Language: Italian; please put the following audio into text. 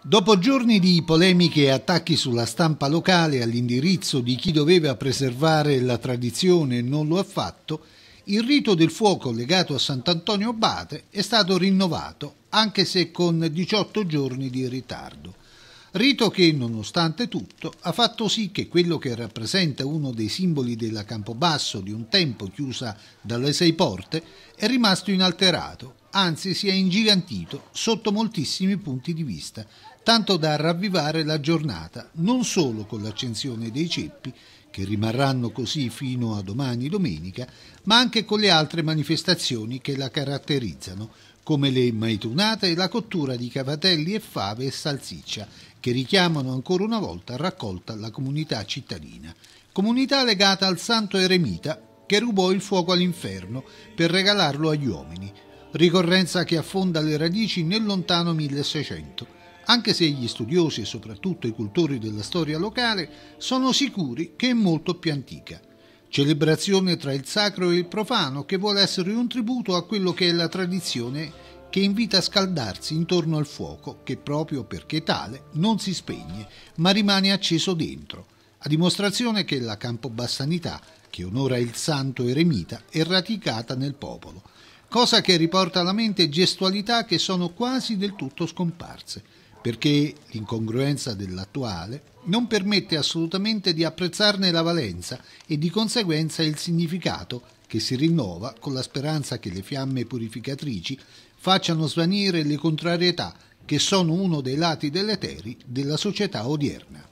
Dopo giorni di polemiche e attacchi sulla stampa locale all'indirizzo di chi doveva preservare la tradizione e non lo ha fatto, il rito del fuoco legato a Sant'Antonio Abate è stato rinnovato, anche se con 18 giorni di ritardo. Rito che, nonostante tutto, ha fatto sì che quello che rappresenta uno dei simboli della Campobasso di un tempo chiusa dalle sei porte è rimasto inalterato anzi si è ingigantito sotto moltissimi punti di vista, tanto da ravvivare la giornata non solo con l'accensione dei ceppi, che rimarranno così fino a domani domenica, ma anche con le altre manifestazioni che la caratterizzano, come le maitunate e la cottura di cavatelli e fave e salsiccia, che richiamano ancora una volta raccolta la comunità cittadina. Comunità legata al santo eremita che rubò il fuoco all'inferno per regalarlo agli uomini, ricorrenza che affonda le radici nel lontano 1600, anche se gli studiosi e soprattutto i cultori della storia locale sono sicuri che è molto più antica. Celebrazione tra il sacro e il profano che vuole essere un tributo a quello che è la tradizione che invita a scaldarsi intorno al fuoco che proprio perché tale non si spegne ma rimane acceso dentro, a dimostrazione che la Campobassanità, che onora il santo eremita, è radicata nel popolo cosa che riporta alla mente gestualità che sono quasi del tutto scomparse, perché l'incongruenza dell'attuale non permette assolutamente di apprezzarne la valenza e di conseguenza il significato che si rinnova con la speranza che le fiamme purificatrici facciano svanire le contrarietà che sono uno dei lati deleteri della società odierna.